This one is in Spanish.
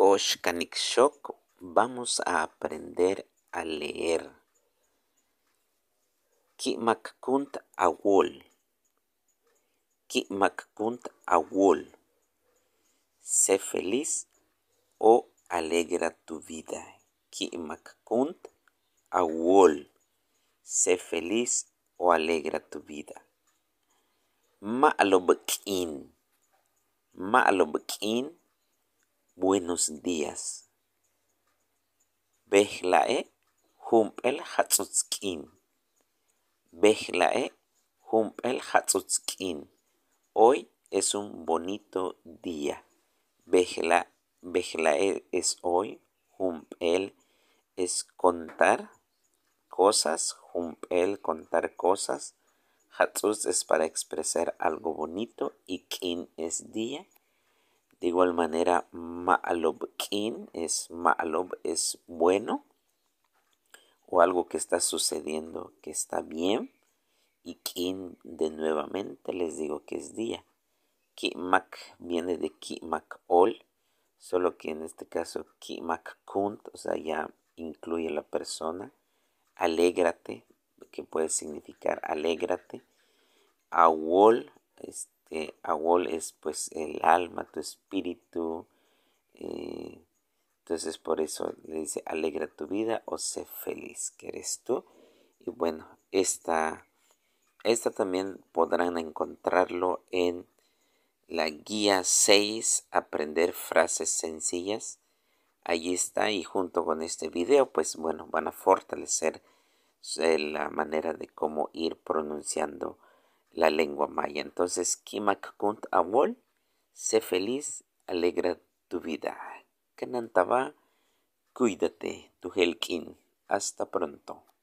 Koshkanikshok vamos a aprender a leer. a Kimakkunt awol. a awol. Sé feliz o alegra tu vida. a awol. Sé feliz o alegra tu vida. Ma'alobkin. Ma'alobkin buenos días. Bejlae humpel e Bejlae humpel hatsutskin. Hoy es un bonito día. Bejla, bejlae es hoy. el es contar cosas. el contar cosas. Hatzutz es para expresar algo bonito y kin es día de igual manera, kin, es Ma'alob es bueno o algo que está sucediendo que está bien. Y Kin de nuevamente les digo que es día. Kimak viene de Kimak Ol, solo que en este caso Kimak Kunt, o sea, ya incluye la persona. Alégrate, que puede significar alégrate. Awol, este. Este, a Awol es pues el alma, tu espíritu. Eh, entonces por eso le dice, alegra tu vida o sé feliz, que eres tú. Y bueno, esta, esta también podrán encontrarlo en la guía 6, aprender frases sencillas. Allí está y junto con este video, pues bueno, van a fortalecer eh, la manera de cómo ir pronunciando la lengua maya. Entonces, Kimakunt Awol, sé feliz, alegra tu vida. Kanantaba, cuídate, tu helkin. Hasta pronto.